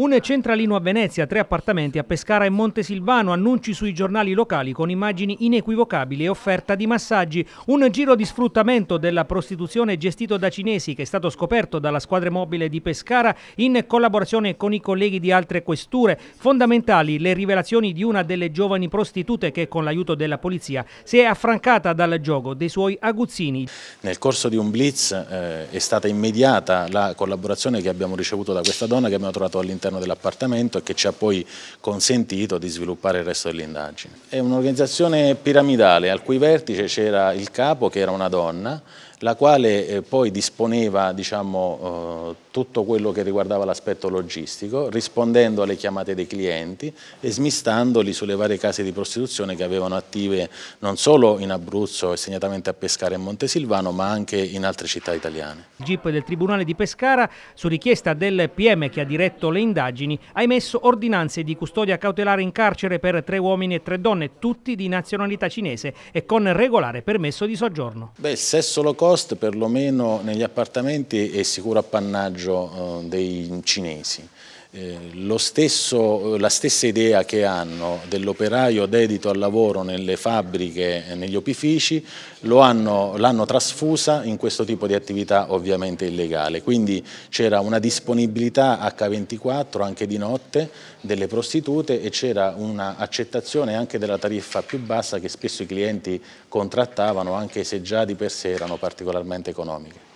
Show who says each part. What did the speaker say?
Speaker 1: Un centralino a Venezia, tre appartamenti a Pescara e Montesilvano, annunci sui giornali locali con immagini inequivocabili e offerta di massaggi. Un giro di sfruttamento della prostituzione gestito da cinesi che è stato scoperto dalla squadra mobile di Pescara in collaborazione con i colleghi di altre questure. Fondamentali le rivelazioni di una delle giovani prostitute che con l'aiuto della polizia si è affrancata dal gioco dei suoi aguzzini.
Speaker 2: Nel corso di un blitz eh, è stata immediata la collaborazione che abbiamo ricevuto da questa donna che abbiamo trovato all'interno all'interno dell'appartamento e che ci ha poi consentito di sviluppare il resto dell'indagine. È un'organizzazione piramidale al cui vertice c'era il capo che era una donna la quale eh, poi disponeva diciamo, eh, tutto quello che riguardava l'aspetto logistico, rispondendo alle chiamate dei clienti e smistandoli sulle varie case di prostituzione che avevano attive non solo in Abruzzo e segnatamente a Pescara e Montesilvano, ma anche in altre città italiane.
Speaker 1: Il GIP del Tribunale di Pescara, su richiesta del PM che ha diretto le indagini, ha emesso ordinanze di custodia cautelare in carcere per tre uomini e tre donne, tutti di nazionalità cinese e con regolare permesso di soggiorno.
Speaker 2: Beh, il sesso lo loco cost, perlomeno negli appartamenti, è sicuro appannaggio eh, dei cinesi. Eh, stesso, la stessa idea che hanno dell'operaio dedito al lavoro nelle fabbriche e negli opifici l'hanno trasfusa in questo tipo di attività ovviamente illegale, quindi c'era una disponibilità H24 anche di notte delle prostitute e c'era un'accettazione anche della tariffa più bassa che spesso i clienti contrattavano anche se già di per sé erano particolarmente economiche.